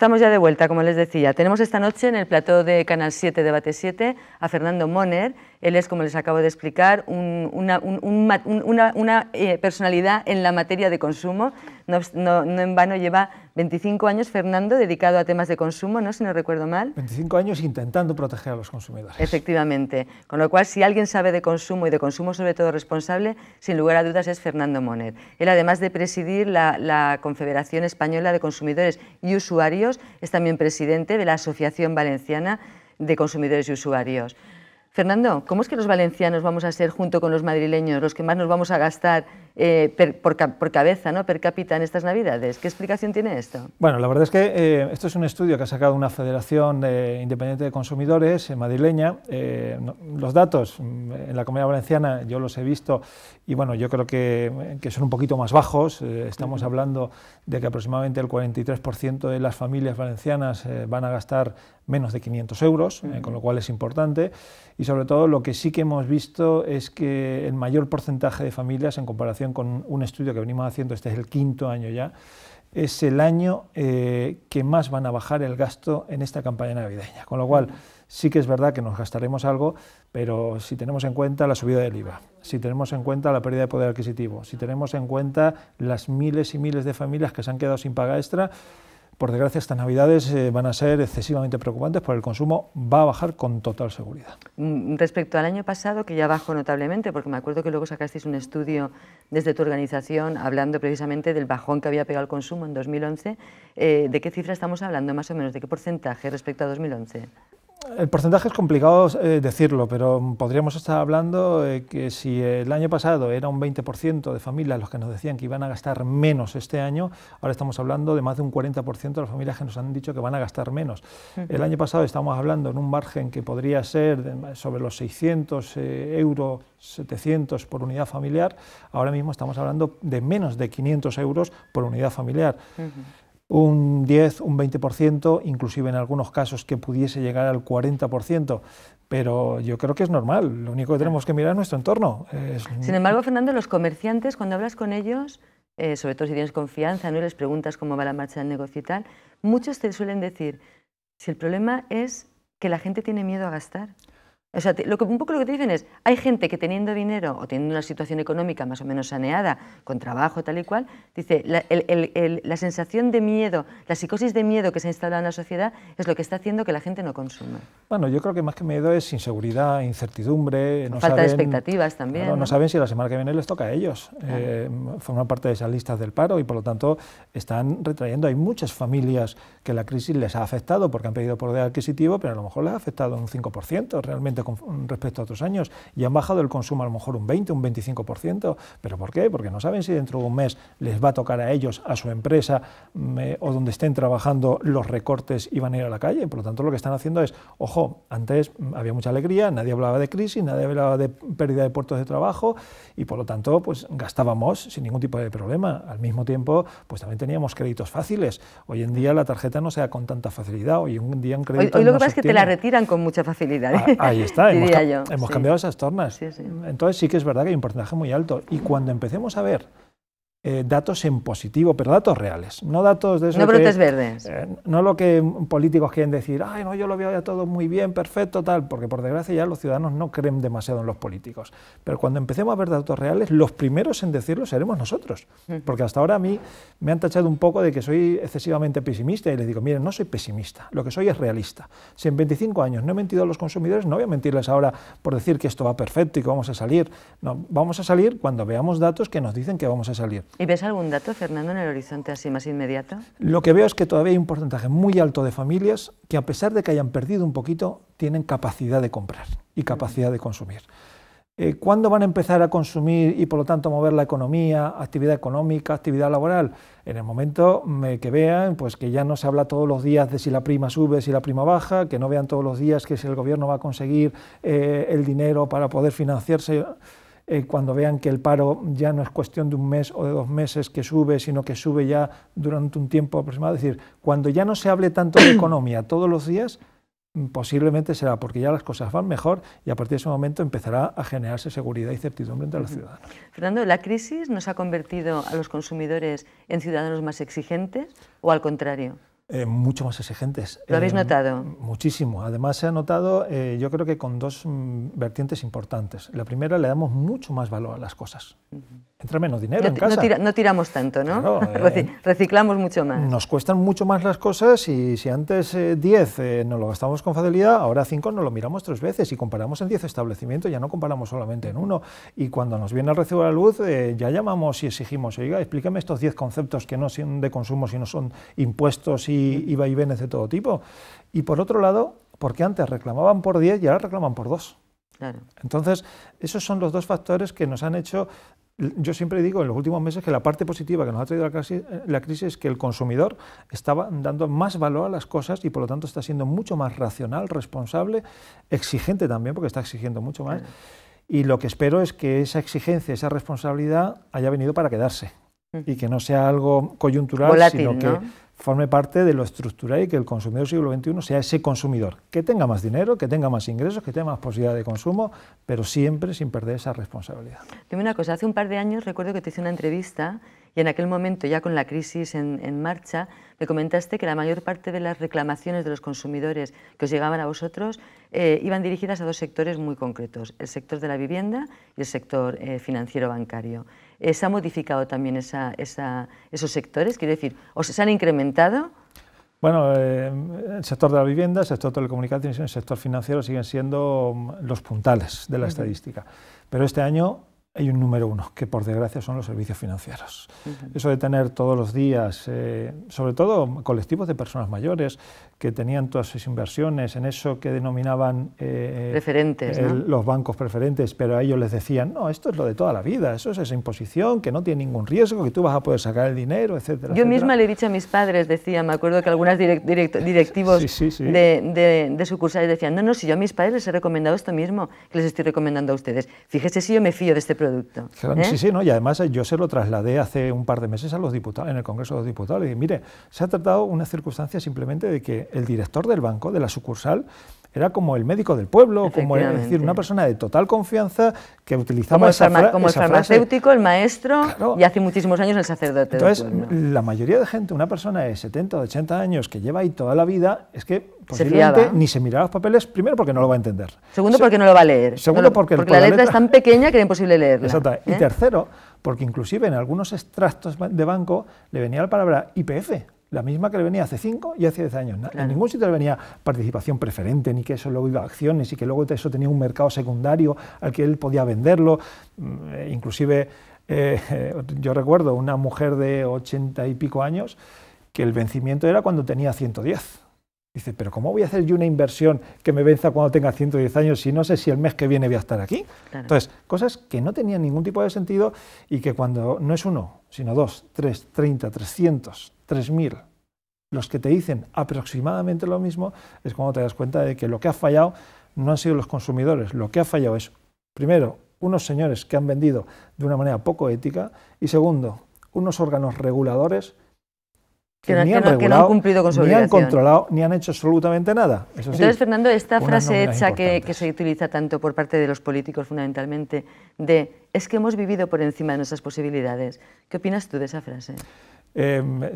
Estamos ya de vuelta, como les decía. Tenemos esta noche en el plató de Canal 7, Debate 7, a Fernando Moner, él es, como les acabo de explicar, una, eh, personalidad en la materia de consumo. No, en vano lleva 25 años, Fernando, dedicado a temas de consumo, ¿no? si no recuerdo mal. 25 años intentando proteger a los consumidores. Efectivamente. Con lo cual, si alguien sabe de consumo y de consumo sobre todo responsable, sin lugar a dudas es Fernando monet Él, además de presidir la Confederación Española de Consumidores y Usuarios, es también presidente de la Asociación Valenciana de Consumidores y Usuarios. Fernando, ¿cómo es que los valencianos vamos a ser, junto con los madrileños, los que más nos vamos a gastar eh, por, cabeza, ¿no? per cápita en estas Navidades? ¿Qué explicación tiene esto? Bueno, la verdad es que eh, esto es un estudio que ha sacado una federación eh, independiente de consumidores madrileña. los datos mm, en la Comunidad Valenciana yo los he visto y bueno, yo creo que, son un poquito más bajos. Eh, estamos hablando de que aproximadamente el 43% de las familias valencianas eh, van a gastar menos de 500 euros, eh, con lo cual es importante. Y sobre todo lo que sí que hemos visto es que el mayor porcentaje de familias, en comparación con un estudio que venimos haciendo, este es el quinto año ya, es el año que más van a bajar el gasto en esta campaña navideña. Con lo cual... Sí que es verdad que nos gastaremos algo, pero si tenemos en cuenta la subida del IVA, si tenemos en cuenta la pérdida de poder adquisitivo, si tenemos en cuenta las miles y miles de familias que se han quedado sin paga extra, por desgracia estas navidades eh, van a ser excesivamente preocupantes porque el consumo va a bajar con total seguridad. Mm, respecto al año pasado, que ya bajó notablemente, porque me acuerdo que luego sacasteis un estudio desde tu organización hablando precisamente del bajón que había pegado el consumo en 2011, eh, ¿de qué cifra estamos hablando más o menos? ¿De qué porcentaje respecto a 2011? el porcentaje es complicado eh, decirlo, pero podríamos estar hablando que si el año pasado era un 20% de familias los que nos decían que iban a gastar menos este año, ahora estamos hablando de más de un 40% de las familias que nos han dicho que van a gastar menos. El año pasado estábamos hablando en un margen que podría ser sobre los 600 euros, 700 por unidad familiar, ahora mismo estamos hablando de menos de 500 euros por unidad familiar un 10, un 20%, inclusive en algunos casos que pudiese llegar al 40%, pero yo creo que es normal, lo único que tenemos que mirar es nuestro entorno. Sin embargo, Fernando, los comerciantes, cuando hablas con ellos, eh, sobre todo si tienes confianza ¿no? les preguntas cómo va la marcha del negocio y tal, muchos te suelen decir, si el problema es que la gente tiene miedo a gastar. O sea, lo que, un poco lo que te dicen es, hay gente que teniendo dinero o teniendo una situación económica más o menos saneada, con trabajo tal y cual, dice, la, sensación de miedo, la psicosis de miedo que se ha instalado en la sociedad es lo que está haciendo que la gente no consuma. Bueno, yo creo que más que miedo es inseguridad, incertidumbre. No Falta de expectativas también. ¿no? saben si la semana que viene les toca a ellos. Eh, forman parte de esas listas del paro y por lo tanto están retrayendo. Hay muchas familias que la crisis les ha afectado porque han pedido por de adquisitivo, pero a lo mejor les ha afectado un 5% realmente Mm, respecto a otros años y han bajado el consumo a lo mejor un 20, un 25%. ¿Pero por qué? Porque no saben si dentro de un mes les va a tocar a ellos, a su empresa mm, eh, o donde estén trabajando los recortes y van a ir a la calle. Por lo tanto, lo que están haciendo es, ojo, antes mm, había mucha alegría, nadie hablaba de crisis, nadie hablaba de pérdida de puertos de trabajo y por lo tanto, pues gastábamos sin ningún tipo de problema. Al mismo tiempo, pues también teníamos créditos fáciles. Hoy en día la tarjeta no se da con tanta facilidad. Hoy un día un crédito... lo que pasa es que te la retiran con mucha facilidad. Ah, ¿eh? hemos, cambiado esas tornas. Entonces sí que es verdad que hay un porcentaje muy alto. Y cuando empecemos a ver eh, datos en positivo, pero datos reales, no datos de esos. No brotes verdes. Eh, no lo que políticos quieren decir, ay, no, yo lo veo ya todo muy bien, perfecto, tal, porque por desgracia ya los ciudadanos no creen demasiado en los políticos. Pero cuando empecemos a ver datos reales, los primeros en decirlo seremos nosotros. Mm. Porque hasta ahora a mí me han tachado un poco de que soy excesivamente pesimista y les digo, miren, no soy pesimista, lo que soy es realista. Si en 25 años no he mentido a los consumidores, no voy a mentirles ahora por decir que esto va perfecto y que vamos a salir. No, vamos a salir cuando veamos datos que nos dicen que vamos a salir. ¿Y ves algún dato, Fernando, en el horizonte así más inmediato? Lo que veo es que todavía hay un porcentaje muy alto de familias que a pesar de que hayan perdido un poquito, tienen capacidad de comprar y capacidad de consumir. Eh, ¿Cuándo van a empezar a consumir y por lo tanto mover la economía, actividad económica, actividad laboral? En el momento mm, eh, que vean pues, que ya no se habla todos los días de si la prima sube, si la prima baja, que no vean todos los días que si el gobierno va a conseguir eh, el dinero para poder financiarse. Eh, cuando vean que el paro ya no es cuestión de un mes o de dos meses que sube, sino que sube ya durante un tiempo aproximado. Es decir, cuando ya no se hable tanto de economía todos los días, mm, posiblemente será porque ya las cosas van mejor y a partir de ese momento empezará a generarse seguridad y certidumbre entre la ciudadanos. Fernando, ¿la crisis nos ha convertido a los consumidores en ciudadanos más exigentes o al contrario? Eh, mucho más exigentes. ¿Lo habéis eh, notado? Muchísimo. Además, se ha notado, eh, yo creo que con dos mm, vertientes importantes. La primera, le damos mucho más valor a las cosas. Entra menos dinero no, en casa. No, tiramos tanto, ¿no? Reciclamos mucho más. Nos cuestan mucho más las cosas y si antes 10 nos lo gastamos con facilidad, ahora 5 nos lo miramos tres veces y comparamos en 10 establecimientos, ya no comparamos solamente en uno. Y cuando nos viene el recibo de la luz, ya llamamos y exigimos, oiga, explíqueme estos 10 conceptos que no son de consumo, sino son impuestos y y, y vaivenes de todo tipo. Y por otro lado, porque antes reclamaban por 10 y ahora reclaman por 2. Entonces, esos son los dos factores que nos han hecho yo siempre digo en los últimos meses que la parte positiva que nos ha traído la crisis, la crisis, es que el consumidor estaba dando más valor a las cosas y por lo tanto está siendo mucho más racional, responsable, exigente también, porque está exigiendo mucho más. Y lo que espero es que esa exigencia, esa responsabilidad haya venido para quedarse mm. y que no sea algo coyuntural, sino que forme parte de lo estructural y que el consumidor del siglo XXI sea ese consumidor, que tenga más dinero, que tenga más ingresos, que tenga más posibilidad de consumo, pero siempre sin perder esa responsabilidad. Dime una cosa, hace un par de años recuerdo que te hice una entrevista y en aquel momento, ya con la crisis en, marcha, me comentaste que la mayor parte de las reclamaciones de los consumidores que os llegaban a vosotros eh, iban dirigidas a dos sectores muy concretos, el sector de la vivienda y el sector eh, financiero bancario. Eh, ¿se ha modificado también esa, esos sectores? Quiero decir, ¿o se han incrementado? Bueno, eh, el sector de la vivienda, el sector de telecomunicaciones y el sector financiero siguen siendo mm, los puntales de la estadística. Pero este año hay un número uno, que por desgracia son los servicios financieros. Eso de tener todos los días, eh, sobre todo colectivos de personas mayores que tenían todas sus inversiones en eso que denominaban eh, eh, preferentes, los bancos preferentes, pero a ellos les decían, no, esto es lo de toda la vida, eso es esa imposición que no tiene ningún riesgo, que tú vas a poder sacar el dinero, etcétera. Yo misma le he dicho a mis padres, decía, me acuerdo que algunos directivos De, de sucursales decían, no, no, si yo a mis padres les he recomendado esto mismo que les estoy recomendando a ustedes. Fíjese si yo me fío de este producto. Sí, ¿eh? sí, y además eh, yo se lo trasladé hace un par de meses a los diputados, en el Congreso de los Diputados, y mire, se ha tratado una circunstancia simplemente de que el director del banco, de la sucursal, era como el médico del pueblo, como es decir, una persona de total confianza que utilizaba como esa Como el farmacéutico, el maestro y hace muchísimos años el sacerdote. Entonces, la mayoría de gente, una persona de 70 o 80 años que lleva ahí toda la vida, es que posiblemente ni se mira los papeles, primero porque no lo va a entender. Segundo porque no lo va a leer. Segundo porque, porque la, letra, es tan pequeña que era imposible leerla. Exacto. Y ¿eh? tercero, porque inclusive en algunos extractos de banco le venía la palabra IPF la misma que le venía hace 5 y hace 10 años. En ningún sitio le venía participación preferente, ni que eso luego iba a acciones, y que luego eso tenía un mercado secundario al que él podía venderlo. Mm, eh, inclusive, eh, yo recuerdo una mujer de 80 y pico años que el vencimiento era cuando tenía 110. Dice, pero ¿cómo voy a hacer yo una inversión que me venza cuando tenga 110 años si no sé si el mes que viene voy a estar aquí? Entonces, cosas que no tenían ningún tipo de sentido y que cuando no es uno, sino dos, tres, treinta, trescientos, 3.000 los que te dicen aproximadamente lo mismo, es cuando te das cuenta de que lo que ha fallado no han sido los consumidores, lo que ha fallado es, primero, unos señores que han vendido de una manera poco ética y segundo, unos órganos reguladores que, ni, han cumplido con su ni han controlado, ni han hecho absolutamente nada. Entonces, Fernando, esta frase hecha que, que se utiliza tanto por parte de los políticos fundamentalmente, de es que hemos vivido por encima de nuestras posibilidades, ¿qué opinas tú de esa frase? Em, eh,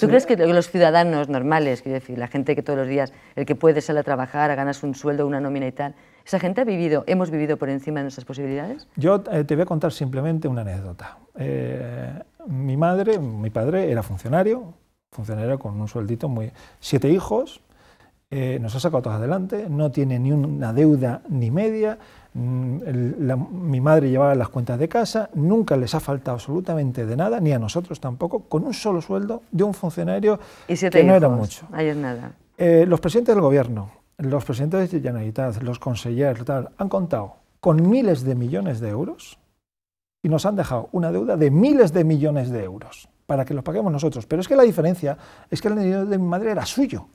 ¿Tú crees que los ciudadanos normales, decir, la gente que todos los días, el que puede salir a trabajar, a ganas un sueldo, una nómina y tal, esa gente ha vivido, hemos vivido por encima de nuestras posibilidades? Yo eh, te voy a contar simplemente una anécdota. Eh, mi madre, mi padre era funcionario, funcionario con un sueldito muy... Siete hijos, nos ha sacado todos adelante, no tiene ni una deuda ni media, Mm, mi madre llevaba las cuentas de casa, nunca les ha faltado absolutamente de nada, ni a nosotros tampoco, con un solo sueldo de un funcionario ¿Y que no era mucho. Ayer nada. Eh, los presidentes del gobierno, los presidentes de Generalitat, los consejeros, tal, han contado con miles de millones de euros y nos han dejado una deuda de miles de millones de euros para que los paguemos nosotros. Pero es que la diferencia es que el dinero de mi madre era suyo.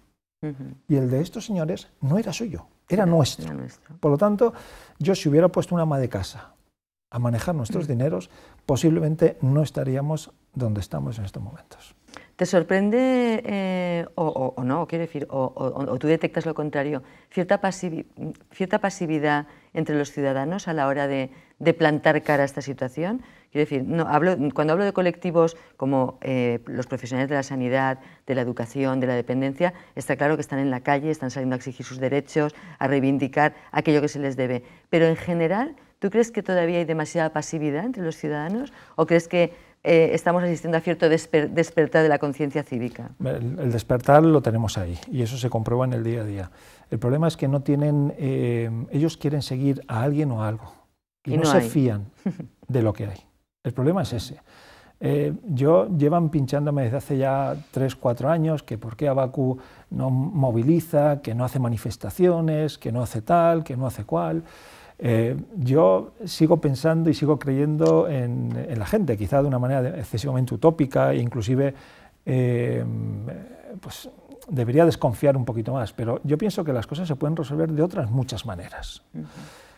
Y el de estos señores no era suyo, era, nuestro. Por lo tanto, yo si hubiera puesto una ama de casa a manejar nuestros mm. dineros, posiblemente no estaríamos donde estamos en estos momentos. ¿Te sorprende eh, o, no, quiero decir, o, tú detectas lo contrario, cierta, cierta pasividad entre los ciudadanos a la hora de, plantar cara a esta situación? Quiero decir, no, cuando hablo de colectivos como eh, los profesionales de la sanidad, de la educación, de la dependencia, está claro que están en la calle, están saliendo a exigir sus derechos, a reivindicar aquello que se les debe. Pero en general, ¿tú crees que todavía hay demasiada pasividad entre los ciudadanos? ¿O crees que eh, estamos asistiendo a cierto despertar de la conciencia cívica. El, despertar lo tenemos ahí y eso se comprueba en el día a día. El problema es que no tienen, eh, ellos quieren seguir a alguien o algo y, no, se fían de lo que hay. El problema es ese. Eh, yo llevan pinchándome desde hace ya 3, 4 años que por qué Abacu no moviliza, que no hace manifestaciones, que no hace tal, que no hace cual. Eh, yo sigo pensando y sigo creyendo en, la gente, quizá de una manera excesivamente utópica e inclusive em, pues, debería desconfiar un poquito más, pero yo pienso que las cosas se pueden resolver de otras muchas maneras.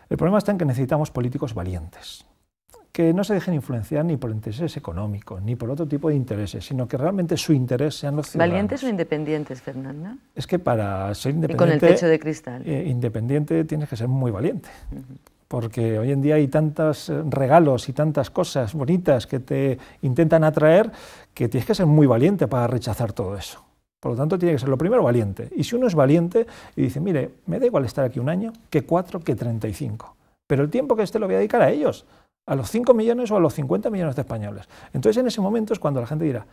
El problema está en que necesitamos políticos valientes que no se dejen influenciar ni por intereses económicos, ni por otro tipo de intereses, sino que realmente su interés sean los ciudadanos. ¿Valientes o independientes, Fernanda? Es que para ser independiente... con el techo de cristal. Eh, independiente tienes que ser muy valiente. porque hoy en día hay tantos eh, regalos y tantas cosas bonitas que te intentan atraer que tienes que ser muy valiente para rechazar todo eso. Por lo tanto, tiene que ser lo primero valiente. Y si uno es valiente y dice, mire, me da igual estar aquí un año, que cuatro, que treinta y cinco, pero el tiempo que esté lo voy a dedicar a ellos, a los 5 millones o a los 50 millones de españoles. Entonces en ese momento es cuando la gente dirá,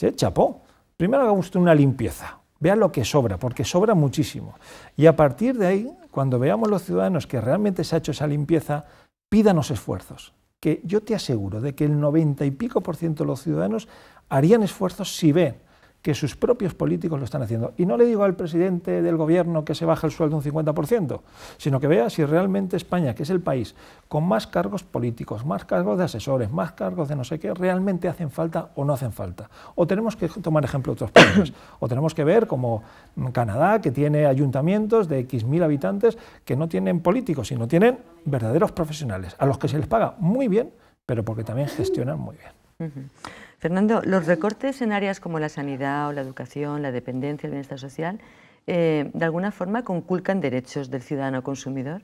che, chapó, primero haga usted una limpieza, vea lo que sobra, porque sobra muchísimo. Y a partir de ahí, cuando veamos los ciudadanos que realmente se ha hecho esa limpieza, pídanos esfuerzos, que yo te aseguro de que el 90 y pico por ciento de los ciudadanos harían esfuerzos si ven que sus propios políticos lo están haciendo. Y no le digo al presidente del gobierno que se baje el sueldo un 50%, sino que vea si realmente España, que es el país con más cargos políticos, más cargos de asesores, más cargos de no sé qué, realmente hacen falta o no hacen falta. O tenemos que tomar ejemplo de otros países. o tenemos que ver como Canadá, que tiene ayuntamientos de X mil habitantes que no tienen políticos, sino tienen verdaderos profesionales, a los que se les paga muy bien, pero porque también gestionan muy bien. Fernando, los recortes en áreas como la sanidad o la educación, la dependencia, el bienestar social, eh, ¿de alguna forma conculcan derechos del ciudadano consumidor?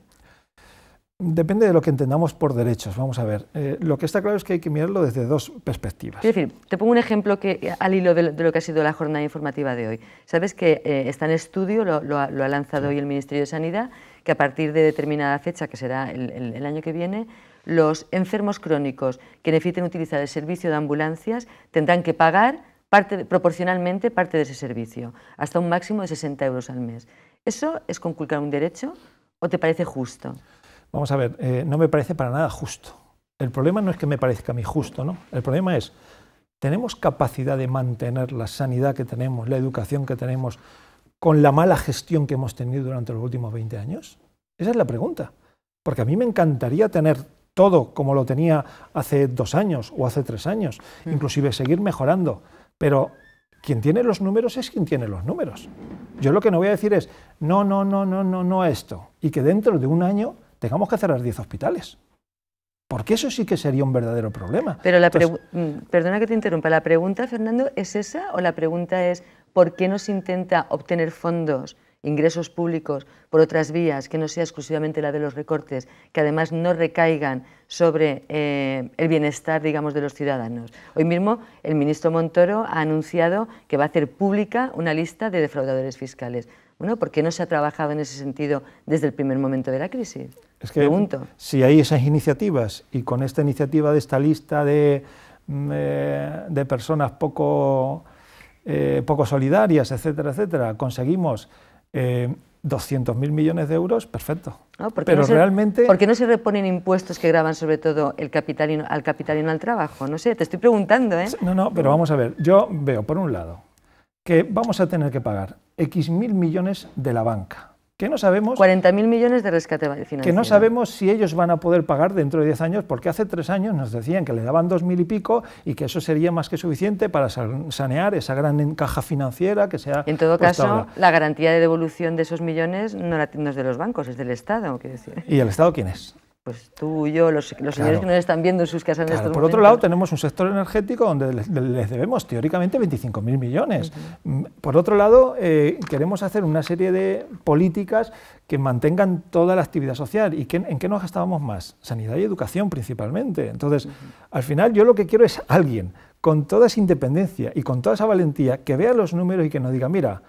Depende de lo que entendamos por derechos, vamos a ver. Eh, lo que está claro es que hay que mirarlo desde dos perspectivas. Es decir, te pongo un ejemplo que, al hilo de lo, que ha sido la jornada informativa de hoy. Sabes que eh, está en estudio, lo, ha, lanzado hoy el Ministerio de Sanidad, que a partir de determinada fecha, que será el, año que viene, los enfermos crónicos que necesiten utilizar el servicio de ambulancias tendrán que pagar parte, proporcionalmente parte de ese servicio, hasta un máximo de 60 euros al mes. ¿Eso es conculcar un derecho o te parece justo? Vamos a ver, eh, no me parece para nada justo. El problema no es que me parezca a mí justo, ¿no? El problema es, ¿tenemos capacidad de mantener la sanidad que tenemos, la educación que tenemos, con la mala gestión que hemos tenido durante los últimos 20 años? Esa es la pregunta. Porque a mí me encantaría tener todo como lo tenía hace dos años o hace tres años, inclusive seguir mejorando. Pero quien tiene los números es quien tiene los números. Yo lo que no voy a decir es, no, no, no, no, no, no a esto. Y que dentro de un año tengamos que cerrar 10 hospitales. Porque eso sí que sería un verdadero problema. Pero la mm, perdona que te interrumpa, ¿la pregunta, Fernando, es esa o la pregunta es, ¿Por qué no se intenta obtener fondos, ingresos públicos, por otras vías, que no sea exclusivamente la de los recortes, que además no recaigan sobre eh, el bienestar, digamos, de los ciudadanos? Hoy mismo el ministro Montoro ha anunciado que va a hacer pública una lista de defraudadores fiscales. Bueno, ¿por qué no se ha trabajado en ese sentido desde el primer momento de la crisis? si hay esas iniciativas y con esta iniciativa de esta lista de, mm, eh, de personas poco eh, poco solidarias, etcétera, etcétera, conseguimos eh, 200.000 millones de euros, perfecto. Pero realmente... ¿Por qué no se reponen impuestos que graban sobre todo el capital al capital y no al trabajo? No sé, te estoy preguntando. ¿eh? No, no, pero vamos a ver. Yo veo, por un lado, que vamos a tener que pagar X mil millones de la banca que no sabemos... 40.000 millones de rescate financiero. Que no sabemos si ellos van a poder pagar dentro de 10 años, porque hace 3 años nos decían que le daban 2.000 y pico y que eso sería más que suficiente para sanear esa gran caja financiera que se En todo caso, la garantía de devolución de esos millones no, la, no de los bancos, es del Estado. ¿Y el Estado quién es? pues tú y yo, los, señores que nos están viendo en sus casas en estos Por otro lado, tenemos un sector energético donde les, debemos teóricamente 25.000 millones. Mm, por otro lado, eh, queremos hacer una serie de políticas que mantengan toda la actividad social. ¿Y en qué nos gastábamos más? Sanidad y educación principalmente. Entonces, al final yo lo que quiero es alguien con toda esa independencia y con toda esa valentía que vea los números y que nos diga, mira,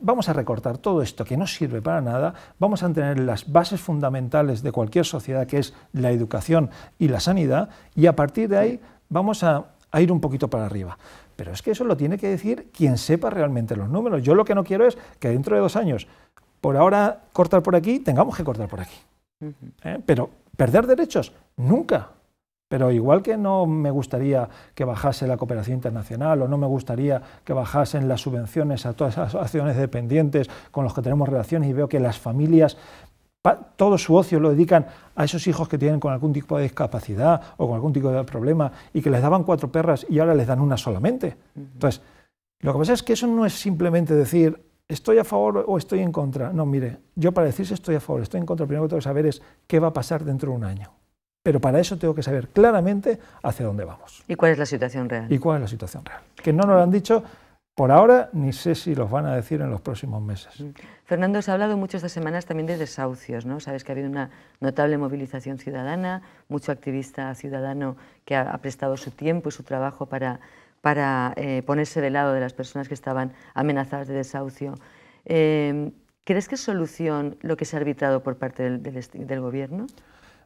vamos a recortar todo esto que no sirve para nada, vamos a tener las bases fundamentales de cualquier sociedad, que es la educación y la sanidad, y a partir de ahí vamos a, ir un poquito para arriba. Pero es que eso lo tiene que decir quien sepa realmente los números. Yo lo que no quiero es que dentro de dos años, por ahora cortar por aquí, tengamos que cortar por aquí. ¿Eh? Pero perder derechos, nunca. Pero igual que no me gustaría que bajase la cooperación internacional o no me gustaría que bajasen las subvenciones a todas esas acciones dependientes con los que tenemos relaciones y veo que las familias todo su ocio lo dedican a esos hijos que tienen con algún tipo de discapacidad o con algún tipo de problema y que les daban cuatro perras y ahora les dan una solamente. Entonces, lo que pasa es que eso no es simplemente decir estoy a favor o estoy en contra. No, mire, yo para decir si estoy a favor o estoy en contra, lo primero que tengo que saber es qué va a pasar dentro de un año. Pero para eso tengo que saber claramente hacia dónde vamos. ¿Y cuál es la situación real? ¿Y cuál es la situación real? Que no nos lo han dicho por ahora, ni sé si los van a decir en los próximos meses. Mm. Fernando, se ha hablado mucho estas semanas también de desahucios, ¿no? Sabes que ha habido una notable movilización ciudadana, mucho activista ciudadano que ha, prestado su tiempo y su trabajo para, eh, ponerse del lado de las personas que estaban amenazadas de desahucio. Eh, ¿Crees que es solución lo que se ha arbitrado por parte del gobierno?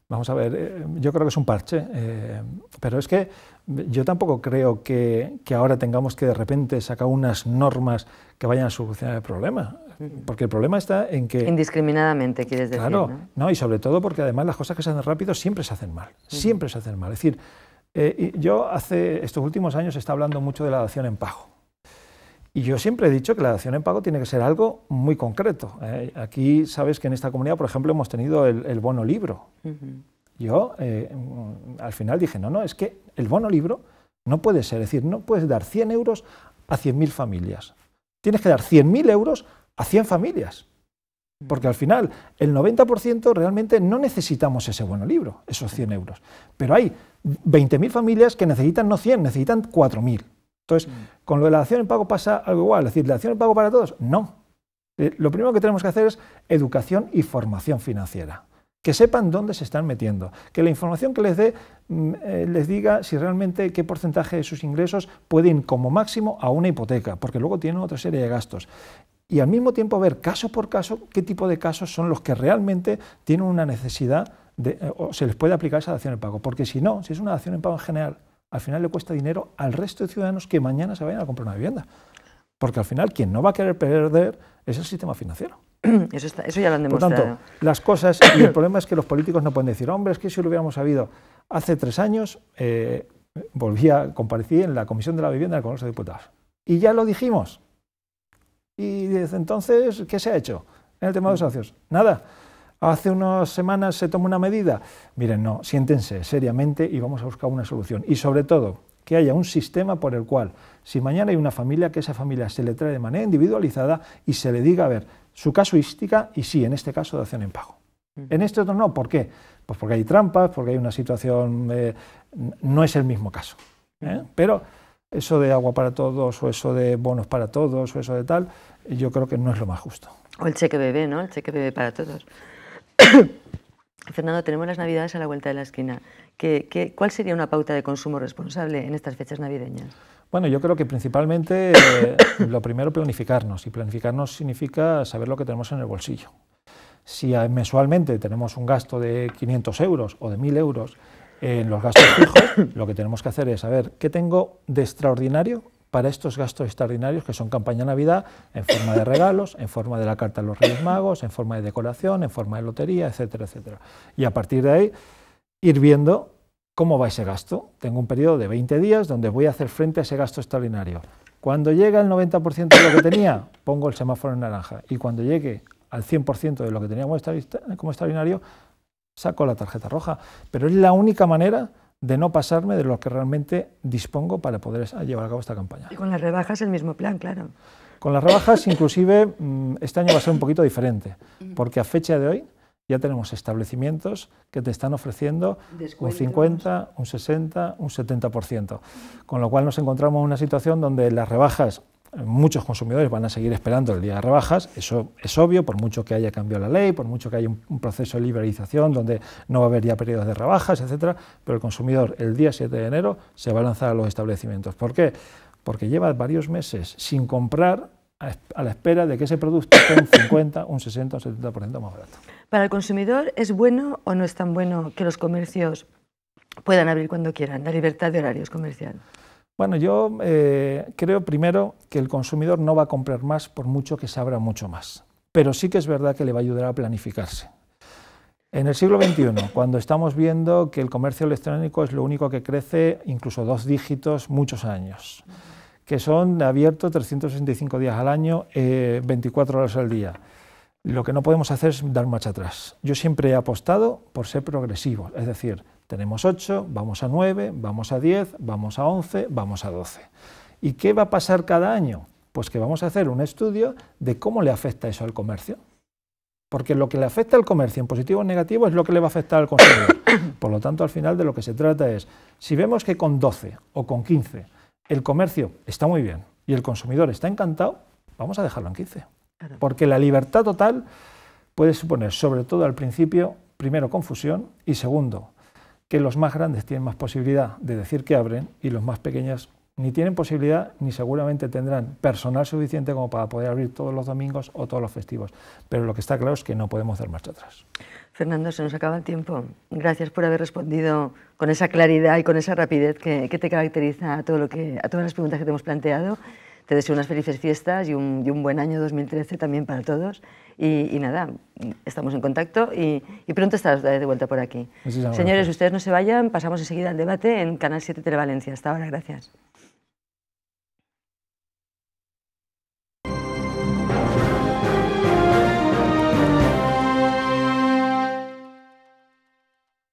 Vamos a ver, eh, yo creo que es un parche, eh, pero es que yo tampoco creo que, ahora tengamos que de repente sacar unas normas que vayan a solucionar el problema, porque el problema está en que... Indiscriminadamente, quieres decir. Claro, ¿no? y sobre todo porque además las cosas que se hacen rápido siempre se hacen mal, siempre se hacen mal. Es decir, eh, yo hace estos últimos años he está hablando mucho de la dación en pajo, y yo siempre he dicho que la acción en pago tiene que ser algo muy concreto. ¿eh? aquí sabes que en esta comunidad, por ejemplo, hemos tenido el, bono libro. Yo eh, al final dije, no, no, es que el bono libro no puede ser, es decir, no puedes dar 100 euros a 100.000 familias. Tienes que dar 100.000 euros a 100 familias. Porque al final, el 90% realmente no necesitamos ese bono libro, esos 100 euros. Pero hay 20.000 familias que necesitan no 100, necesitan 4.000. Entonces, mm. con lo de la acción en pago pasa algo igual. Es decir, ¿la acción en pago para todos? No. Eh, lo primero que tenemos que hacer es educación y formación financiera. Que sepan dónde se están metiendo. Que la información que les dé mm, eh, les diga si realmente qué porcentaje de sus ingresos pueden como máximo a una hipoteca, porque luego tienen otra serie de gastos y al mismo tiempo ver caso por caso qué tipo de casos son los que realmente tienen una necesidad eh, o se les puede aplicar esa acción en pago. Porque si no, si es una acción en pago en general, al final le cuesta dinero al resto de ciudadanos que mañana se vayan a comprar una vivienda. Porque al final quien no va a querer perder es el sistema financiero. Eso, ya lo han demostrado. Por tanto, las cosas, y el problema es que los políticos no pueden decir, hombre, es que si lo hubiéramos sabido hace tres años, eh, volvía volví a comparecer en la Comisión de la Vivienda del Congreso de Diputados. Y ya lo dijimos. Y desde entonces, ¿qué se ha hecho en el tema de los socios? Nada hace unas semanas se tomó una medida. Miren, no, siéntense seriamente y vamos a buscar una solución. Y sobre todo, que haya un sistema por el cual, si mañana hay una familia, que esa familia se le trae de manera individualizada y se le diga, a ver, su casuística y sí, en este caso, de acción en pago. En este otro no, ¿por qué? Pues porque hay trampas, porque hay una situación, no es el mismo caso. ¿eh? Pero eso de agua para todos o eso de bonos para todos o eso de tal, yo creo que no es lo más justo. O el cheque bebé, ¿no? El cheque bebé para todos. Fernando, tenemos las Navidades a la vuelta de la esquina. ¿Qué, cuál sería una pauta de consumo responsable en estas fechas navideñas? Bueno, yo creo que principalmente lo primero planificarnos, y planificarnos significa saber lo que tenemos en el bolsillo. Si mensualmente tenemos un gasto de 500 euros o de 1.000 euros en los gastos fijos, lo que tenemos que hacer es saber qué tengo de extraordinario para estos gastos extraordinarios que son campaña Navidad, en forma de regalos, en forma de la carta de los Reyes Magos, en forma de decoración, en forma de lotería, etcétera, etcétera. Y a partir de ahí, ir viendo cómo va ese gasto. Tengo un periodo de 20 días donde voy a hacer frente a ese gasto extraordinario. Cuando llega el 90% de lo que tenía, pongo el semáforo en naranja. Y cuando llegue al 100% de lo que tenía como extraordinario, saco la tarjeta roja. Pero es la única manera de no pasarme de lo que realmente dispongo para poder ah, llevar a cabo esta campaña. Y con las rebajas el mismo plan, claro. Con las rebajas, inclusive, mm, este año va a ser un poquito diferente, mm. porque a fecha de hoy ya tenemos establecimientos que te están ofreciendo un 50, un 60, un 70%, con lo cual nos encontramos en una situación donde las rebajas muchos consumidores van a seguir esperando el día de rebajas, eso es obvio, por mucho que haya cambiado la ley, por mucho que haya un, proceso de liberalización donde no va a haber ya periodos de rebajas, etcétera, pero el consumidor el día 7 de enero se va a lanzar a los establecimientos. ¿Por qué? Porque lleva varios meses sin comprar a, la espera de que ese producto esté un 50, un 60, un 70% más barato. ¿Para el consumidor es bueno o no es tan bueno que los comercios puedan abrir cuando quieran, la libertad de horarios comerciales? Bueno, yo eh, creo primero que el consumidor no va a comprar más por mucho que se abra mucho más, pero sí que es verdad que le va a ayudar a planificarse. En el siglo XXI, cuando estamos viendo que el comercio electrónico es lo único que crece, incluso dos dígitos, muchos años, que son abiertos 365 días al año, 24 eh, horas al día, lo que no podemos hacer es dar marcha atrás. Yo siempre he apostado por ser progresivo, es decir, tenemos 8, vamos a 9, vamos a 10, vamos a 11, vamos a 12. ¿Y qué va a pasar cada año? Pues que vamos a hacer un estudio de cómo le afecta eso al comercio. Porque lo que le afecta al comercio en positivo o en negativo es lo que le va a afectar al consumidor. Por lo tanto, al final de lo que se trata es, si vemos que con 12 o con 15 el comercio está muy bien y el consumidor está encantado, vamos a dejarlo en 15. Porque la libertad total puede suponer, sobre todo al principio, primero confusión y segundo, que los más grandes tienen más posibilidad de decir que abren y los más pequeños ni tienen posibilidad ni seguramente tendrán personal suficiente como para poder abrir todos los domingos o todos los festivos. Pero lo que está claro es que no podemos hacer marcha atrás. Fernando, se nos acaba el tiempo. Gracias por haber respondido con esa claridad y con esa rapidez que, te caracteriza a, todo lo que, a todas las preguntas que te hemos planteado. Te deseo unas felices fiestas y un, buen año 2013 también para todos. Y, nada, estamos en contacto y, pronto estarás de vuelta por aquí. Señores, ustedes no se vayan, pasamos enseguida al debate en Canal 7 Televalencia. Hasta ahora, gracias.